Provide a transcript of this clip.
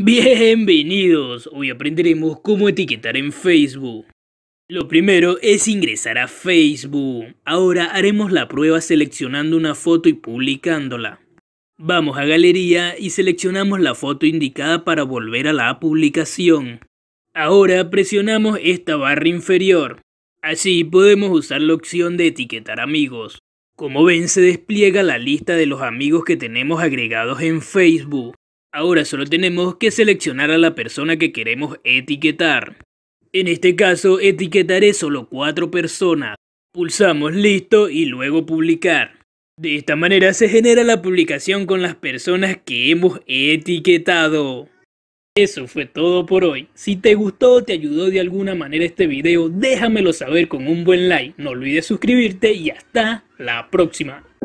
Bienvenidos, hoy aprenderemos cómo etiquetar en Facebook. Lo primero es ingresar a Facebook. Ahora haremos la prueba seleccionando una foto y publicándola. Vamos a galería y seleccionamos la foto indicada para volver a la publicación. Ahora presionamos esta barra inferior. Así podemos usar la opción de etiquetar amigos. Como ven se despliega la lista de los amigos que tenemos agregados en Facebook. Ahora solo tenemos que seleccionar a la persona que queremos etiquetar. En este caso etiquetaré solo cuatro personas. Pulsamos listo y luego publicar. De esta manera se genera la publicación con las personas que hemos etiquetado. Eso fue todo por hoy. Si te gustó o te ayudó de alguna manera este video, déjamelo saber con un buen like. No olvides suscribirte y hasta la próxima.